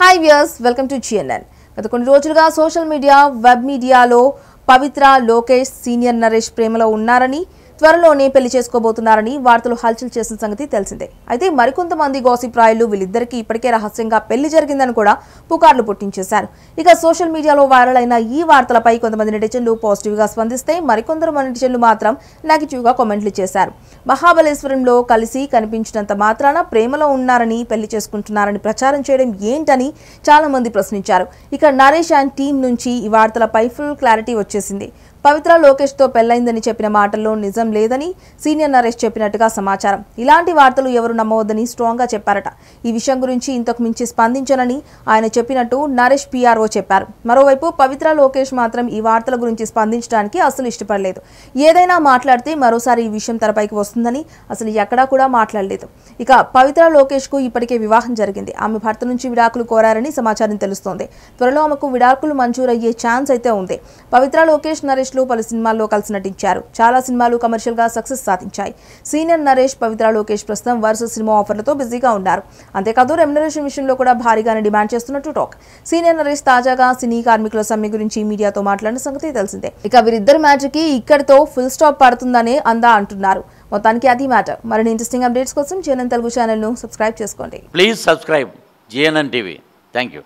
hi viewers welcome to GNN గత కొన్ని రోజులుగా సోషల్ మీడియా వెబ్ మీడియాలో పవిత్ర లోకేష్ సీనియర్ నరేష్ ప్రేమలో ఉన్నారని త్వరలోనే పెళ్లి చేసుకోబోతున్నారని వార్తలు హల్చల్ చేసిన సంగతి తెలిసిందే అయితే మరికొంతమంది గోసిప్ రాయలు వీళ్ళిద్దరికీ ఇప్పటికే రహస్యంగా పెళ్లి జరిగిందని కూడా పుకార్లు పుట్టించేశారు ఇక సోషల్ మీడియాలో వైరల్ అయిన ఈ వార్తలపై కొంతమంది నెటిజన్లు పాజిటివ్గా స్పందిస్తే మరికొందరు నెటిజన్లు మాత్రం గా కామెంట్లు చేశారు మహాబలేశ్వరంలో కలిసి కనిపించినంత మాత్రాన ప్రేమలో ఉన్నారని పెళ్లి చేసుకుంటున్నారని ప్రచారం చేయడం ఏంటని చాలా మంది ప్రశ్నించారు ఇక నరేష్ అండ్ టీం నుంచి ఈ వార్తలపై ఫుల్ క్లారిటీ వచ్చేసింది పవిత్ర లోకేష్తో పెళ్లైందని చెప్పిన మాటల్లో నిజం లేదని సీనియర్ నరేష్ చెప్పినట్టుగా సమాచారం ఇలాంటి వార్తలు ఎవరు నమ్మవద్దని స్ట్రాంగ్గా చెప్పారట ఈ విషయం గురించి ఇంతకు మించి స్పందించనని ఆయన చెప్పినట్టు నరేష్ పీఆర్ఓ చెప్పారు మరోవైపు పవిత్ర లోకేష్ మాత్రం ఈ వార్తల గురించి స్పందించడానికి అసలు ఇష్టపడలేదు ఏదైనా మాట్లాడితే మరోసారి ఈ విషయం తెరపైకి వస్తుందని అసలు ఎక్కడా కూడా మాట్లాడలేదు ఇక పవిత్ర లోకేష్కు ఇప్పటికే వివాహం జరిగింది ఆమె భర్త నుంచి విడాకులు కోరారని సమాచారం తెలుస్తోంది త్వరలో ఆమెకు విడాకులు మంజూరయ్యే ఛాన్స్ అయితే ఉంది పవిత్ర లోకేష్ నరేష్ లో పలు సినిమాల్లో కలిసి నటించారు చాలా సినిమాలు కమర్షియల్ గా సక్సెస్ సాధించాయి సీనియర్ నరేష్ పవిత్ర లోకేష్ ప్రస్తుతం వరుస సినిమా ఆఫర్లతో బిజీగా ఉన్నారు అంతేకాదు రెమ్యునరేషన్ విషయంలో కూడా భారీగానే డిమాండ్ చేస్తున్నట్టు టాక్ సీనియర్ నరేష్ తాజాగా సినీ కార్మికుల సమ్మె గురించి మీడియాతో మాట్లాడిన సంగతి తెలిసిందే ఇక వీరిద్దరి మ్యాచ్ కి ఇక్కడితో ఫుల్ స్టాప్ పడుతుందని అందా అంటున్నారు మొత్తానికి అది మ్యాటర్ మరిన్ని ఇంట్రెస్టింగ్ అప్డేట్స్ కోసం జేఎన్ఎన్ తెలుగు ఛానల్ను సబ్స్క్రైబ్ చేసుకోండి please subscribe GNN TV thank you